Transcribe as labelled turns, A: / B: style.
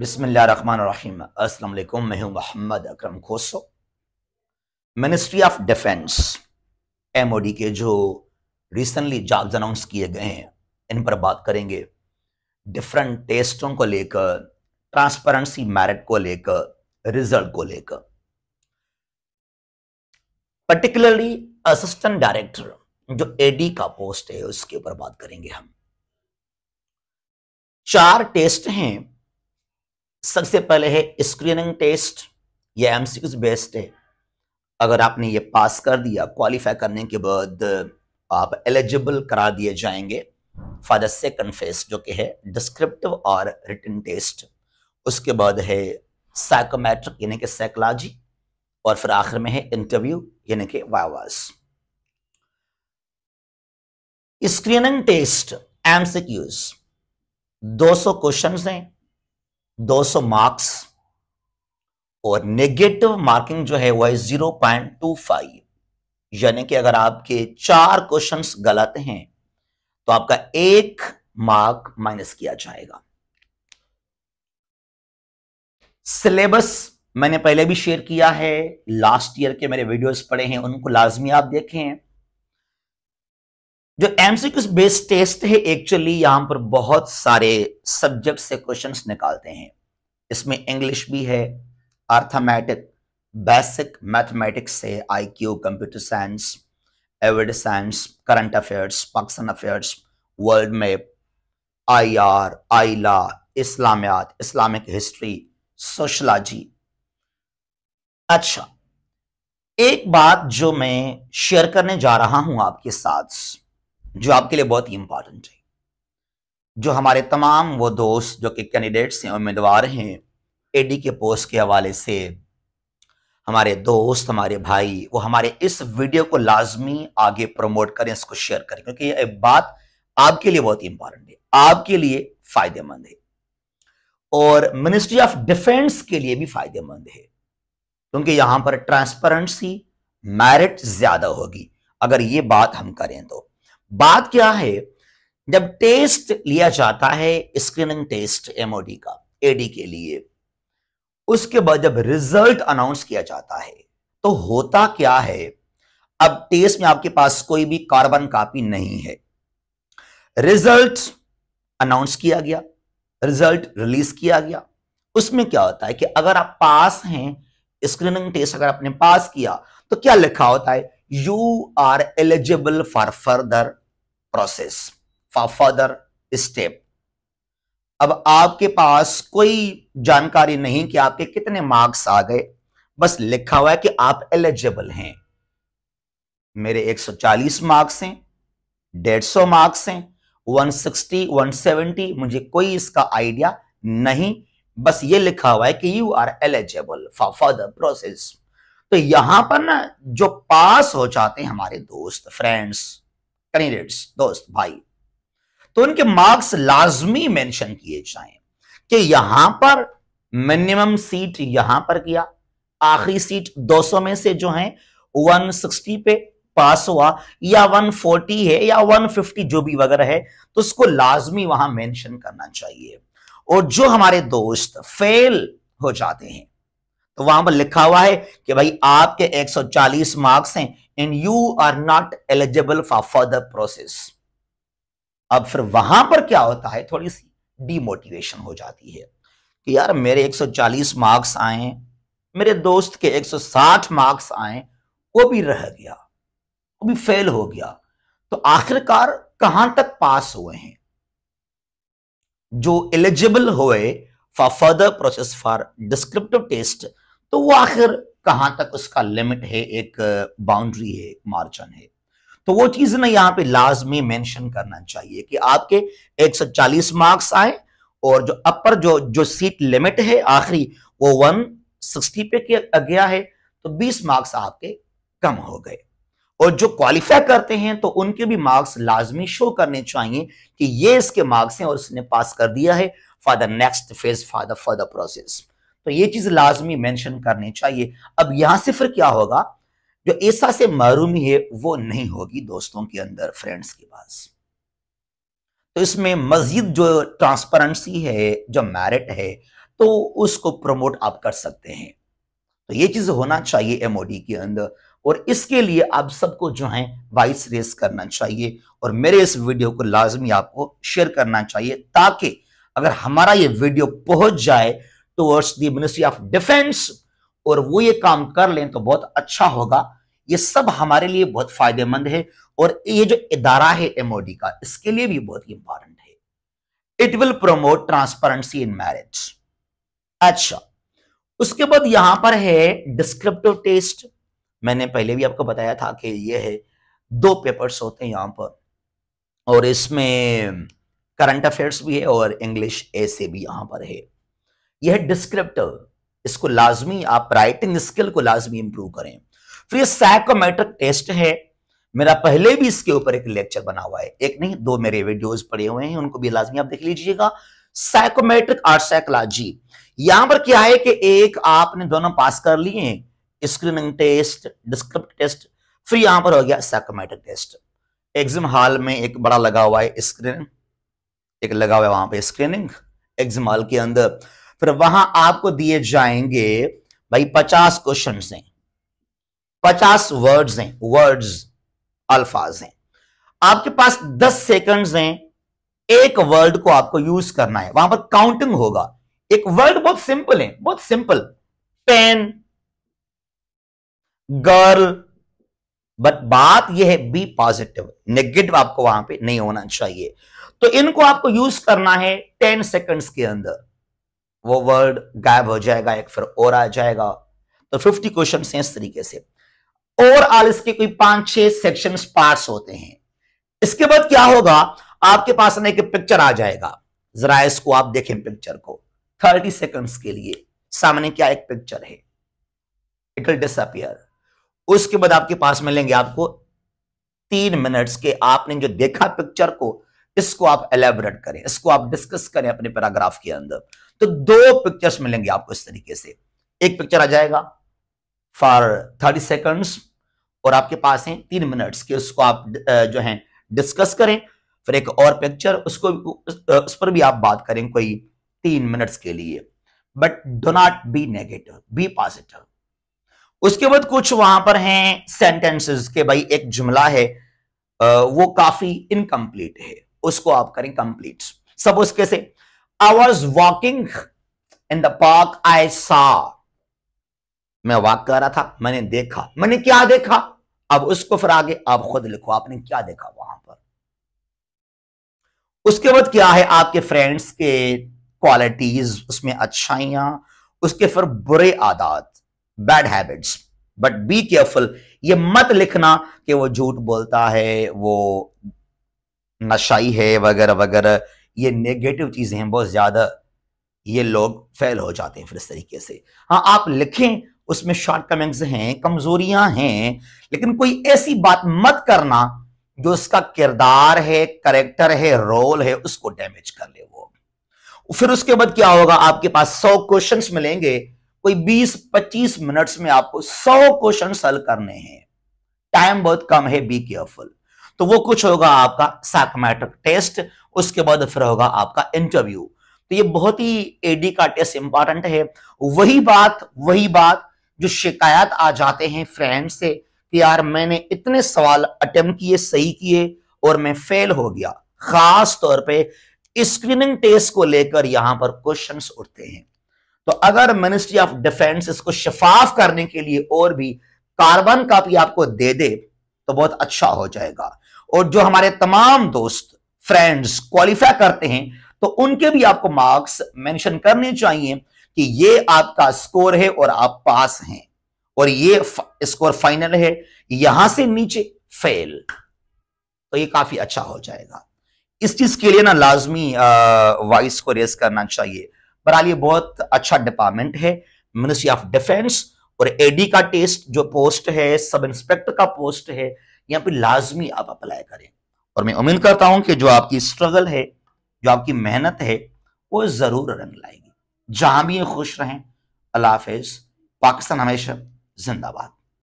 A: बिसमीम अस्सलाम मैं हूं Mohammad Akram Khoso ministry of defence MOD के जो रिसेंटली जॉब्स अनाउंस किए गए हैं इन पर बात करेंगे डिफरेंट टेस्टों को लेकर ट्रांसपेरेंसी मेरिट को लेकर रिजल्ट को लेकर पर्टिकुलरली असिस्टेंट डायरेक्टर जो एडी का पोस्ट है उसके ऊपर बात करेंगे हम चार टेस्ट हैं सबसे पहले है स्क्रीनिंग टेस्ट यह एमसीक्यूज बेस्ड है अगर आपने ये पास कर दिया क्वालिफाई करने के बाद आप एलिजिबल करा दिए जाएंगे फॉर द सेकंड फेस जो कि है डिस्क्रिप्टिव और रिटर्न टेस्ट उसके बाद है साइकोमेट्रिक यानी कि साइकोलॉजी और फिर आखिर में है इंटरव्यू यानी कि वावास स्क्रीनिंग टेस्ट एमसीक्यूज 200 क्वेश्चंस हैं 200 मार्क्स और नेगेटिव मार्किंग जो है वह जीरो पॉइंट टू फाइव यानी कि अगर आपके चार क्वेश्चंस गलत हैं तो आपका एक मार्क माइनस किया जाएगा सिलेबस मैंने पहले भी शेयर किया है लास्ट ईयर के मेरे वीडियोस पड़े हैं उनको लाजमी आप देखें जो एमसीक्यूज बेस्ड टेस्ट है एक्चुअली यहां पर बहुत सारे सब्जेक्ट से क्वेश्चंस निकालते हैं इसमें इंग्लिश भी है अर्थमैटिक बेसिक मैथमेटिक्स है IQ computer science everyday science current affairs Pakistan affairs world map I R आईला इस्लामियात इस्लामिक हिस्ट्री सोशलॉजी अच्छा एक बात जो मैं शेयर करने जा रहा हूं आपके साथ जो आपके लिए बहुत ही इंपॉर्टेंट है जो हमारे तमाम वो दोस्त जो कि कैंडिडेट्स हैं उम्मीदवार हैं एडी के पोस्ट के हवाले से हमारे दोस्त हमारे भाई वो हमारे इस वीडियो को लाजमी आगे प्रमोट करें इसको शेयर करें क्योंकि ये बात आपके लिए बहुत इंपॉर्टेंट है आपके लिए फायदेमंद है और मिनिस्ट्री ऑफ डिफेंस के लिए भी फायदेमंद है क्योंकि यहां पर ट्रांसपेरेंसी मैरिट ज्यादा होगी अगर ये बात हम करें तो बात क्या है जब टेस्ट लिया जाता है स्क्रीनिंग टेस्ट एमओडी का एडी के लिए उसके बाद जब रिजल्ट अनाउंस किया जाता है तो होता क्या है अब टेस्ट में आपके पास कोई भी कार्बन कापी नहीं है रिजल्ट अनाउंस किया गया रिजल्ट रिलीज किया गया उसमें क्या होता है कि अगर आप पास हैं स्क्रीनिंग टेस्ट अगर आपने पास किया तो क्या लिखा होता है you are eligible for further process for further step अब आपके पास कोई जानकारी नहीं कि आपके कितने मार्क्स आ गए बस लिखा हुआ है कि आप एलिजिबल हैं मेरे 140 मार्क्स हैं 150 मार्क्स हैं 160 170 मुझे कोई इसका आइडिया नहीं बस ये लिखा हुआ है कि you are eligible for further process तो यहां पर ना जो पास हो जाते हैं हमारे दोस्त फ्रेंड्स कैंडिडेट्स दोस्त भाई तो उनके मार्क्स लाजमी मेंशन किए जाए कि यहां पर मिनिमम सीट यहां पर किया आखिरी सीट 200 में से जो है 160 पे पास हुआ या 140 है या 150 जो भी वगैरह है तो उसको लाजमी वहां मेंशन करना चाहिए और जो हमारे दोस्त फेल हो जाते हैं तो वहां पर लिखा हुआ है कि भाई आपके 140 मार्क्स हैं and you are not eligible for further process अब फिर वहां पर क्या होता है थोड़ी सी डीमोटिवेशन हो जाती है कि यार मेरे 140 मार्क्स आए मेरे दोस्त के 160 मार्क्स आए वो भी रह गया वो भी फेल हो गया तो आखिरकार कहां तक पास हुए हैं जो एलिजिबल हुए for further process for descriptive test तो वो आखिर कहां तक उसका लिमिट है एक बाउंड्री है एक मार्जन है तो वो चीज ना यहाँ पे लाजमी मेंशन करना चाहिए कि आपके 140 मार्क्स आए और जो अपर जो जो सीट लिमिट है आखिरी वो 160 पे गया है तो 20 मार्क्स आपके कम हो गए और जो क्वालिफाई करते हैं तो उनके भी मार्क्स लाजमी शो करने चाहिए कि ये इसके मार्क्स हैं और इसने पास कर दिया है for the next phase for the further process तो ये चीज लाजमी मैंशन करनी चाहिए अब यहां से फिर क्या होगा जो ऐसा से महरूमी है वो नहीं होगी दोस्तों के अंदर फ्रेंड्स के पास तो इसमें मजीद जो ट्रांसपेरेंसी है जो मैरिट है तो उसको प्रमोट आप कर सकते हैं तो ये चीज होना चाहिए एमओडी के अंदर और इसके लिए आप सबको जो है वाइस रेस करना चाहिए और मेरे इस वीडियो को लाजमी आपको शेयर करना चाहिए ताकि अगर हमारा ये वीडियो पहुंच जाए towards the ministry of defence और वो ये काम कर लें तो बहुत अच्छा होगा ये सब हमारे लिए बहुत फायदेमंद है और ये जो इदारा है एमओडी का इसके लिए भी बहुत इंपॉर्टेंट है it will promote transparency in merit अच्छा उसके बाद यहां पर है डिस्क्रिप्टिव टेस्ट मैंने पहले भी आपको बताया था कि ये है दो पेपर्स होते हैं यहां पर और इसमें करंट अफेयर्स भी है और इंग्लिश ऐसे भी यहां पर है यह डिस्क्रिप्टर इसको लाजमी आप राइटिंग स्किल को लाजमी इंप्रूव करें फिर साइकोमेट्रिक टेस्ट है मेरा पहले भी इसके ऊपर एक लेक्चर बना हुआ है एक नहीं दो मेरे वीडियोस पड़े हुए हैं उनको भी लाजमी आप देख लीजिएगा साइकोमेट्रिक आर्ट साइकोलॉजी यहां पर क्या है कि एक आपने दोनों पास कर लिए स्क्रीनिंग टेस्ट डिस्क्रिप्ट टेस्ट फिर यहां पर हो गया साइकोमेट्रिक टेस्ट एग्जाम हॉल में एक बड़ा लगा हुआ है स्क्रीनिंग एक लगा हुआ है वहां पर स्क्रीनिंग एग्जाम हॉल के अंदर फिर वहां आपको दिए जाएंगे भाई पचास क्वेश्चन हैं पचास वर्ड्स हैं वर्ड्स अल्फाज हैं आपके पास दस सेकंड्स हैं एक वर्ड को आपको यूज करना है वहां पर काउंटिंग होगा एक वर्ड बहुत सिंपल है बहुत सिंपल पेन गर्ल बट बात यह है बी पॉजिटिव नेगेटिव आपको वहां पे नहीं होना चाहिए तो इनको आपको यूज करना है टेन सेकंड्स के अंदर वो वर्ड गायब हो जाएगा एक फिर और आ जाएगा तो फिफ्टी क्वेश्चन हैं इस तरीके से और ओवरऑल इसके कोई पांच छह सेक्शन पार्ट होते हैं इसके बाद क्या होगा आपके पास ना एक पिक्चर आ जाएगा जरा इसको आप देखें पिक्चर को थर्टी सेकंड्स के लिए सामने क्या एक पिक्चर है इट विल डिसअपियर उसके बाद आपके पास मिलेंगे आपको तीन मिनट्स के आपने जो देखा पिक्चर को इसको आप एलेबरेट करें इसको आप डिस्कस करें अपने पैराग्राफ के अंदर तो दो पिक्चर्स मिलेंगे आपको इस तरीके से एक पिक्चर आ जाएगा फॉर थर्टी सेकंड्स और आपके पास हैं तीन मिनट्स के उसको आप जो है डिस्कस करें फिर एक और पिक्चर उसको उस पर भी आप बात करें कोई तीन मिनट्स के लिए but do not be negative be positive उसके बाद कुछ वहां पर हैं सेंटेंसेस के भाई एक जुमला है वो काफी इनकम्प्लीट है उसको आप करें कंप्लीट सब उसके से I was walking in the park I saw मैं वॉक कर रहा था मैंने देखा मैंने क्या देखा अब उसको फिर आगे आप खुद लिखो आपने क्या देखा वहां पर उसके बाद क्या है आपके फ्रेंड्स के क्वालिटीज उसमें अच्छाइयां उसके फिर बुरे आदत bad habits but be careful ये मत लिखना कि वो झूठ बोलता है वो नशाई है वगैरह वगैरह ये नेगेटिव चीज़ें हैं बहुत ज़्यादा ये लोग फेल हो जाते हैं फिर इस तरीके से हाँ आप लिखें उसमें शॉर्टकमिंग्स हैं कमजोरियां हैं लेकिन कोई ऐसी बात मत करना जो उसका किरदार है करेक्टर है रोल है उसको डैमेज कर ले वो फिर उसके बाद क्या होगा आपके पास सौ क्वेश्चन मिलेंगे कोई बीस पच्चीस मिनट्स में आपको सौ क्वेश्चन हल करने हैं टाइम बहुत कम है बी केयरफुल तो वो कुछ होगा आपका साइकोमेट्रिक टेस्ट उसके बाद फिर होगा आपका इंटरव्यू तो ये बहुत ही एडी का टेस्ट इंपॉर्टेंट है वही बात वही बात जो शिकायत आ जाते हैं फ्रेंड से कि यार मैंने इतने सवाल अटेम्प्ट किए सही किए और मैं फेल हो गया खास तौर पे स्क्रीनिंग टेस्ट को लेकर यहां पर क्वेश्चंस उठते हैं तो अगर मिनिस्ट्री ऑफ डिफेंस इसको शफाफ करने के लिए और भी कार्बन कापी आपको दे दे तो बहुत अच्छा हो जाएगा और जो हमारे तमाम दोस्त फ्रेंड्स क्वालिफाई करते हैं तो उनके भी आपको मार्क्स मेंशन करने चाहिए कि ये आपका स्कोर है और आप पास हैं और ये स्कोर फाइनल है यहां से नीचे फेल तो ये काफी अच्छा हो जाएगा इस चीज के लिए ना लाजमी वॉइस को रेस करना चाहिए बहरहाल ये बहुत अच्छा डिपार्टमेंट है मिनिस्ट्री ऑफ डिफेंस और एडी का टेस्ट जो पोस्ट है सब इंस्पेक्टर का पोस्ट है यहां पर लाजमी आप अप्लाई करें और मैं उम्मीद करता हूं कि जो आपकी स्ट्रगल है जो आपकी मेहनत है वो ज़रूर रंग लाएगी जहां भी खुश रहें अल्लाह हाफिज़ पाकिस्तान हमेशा जिंदाबाद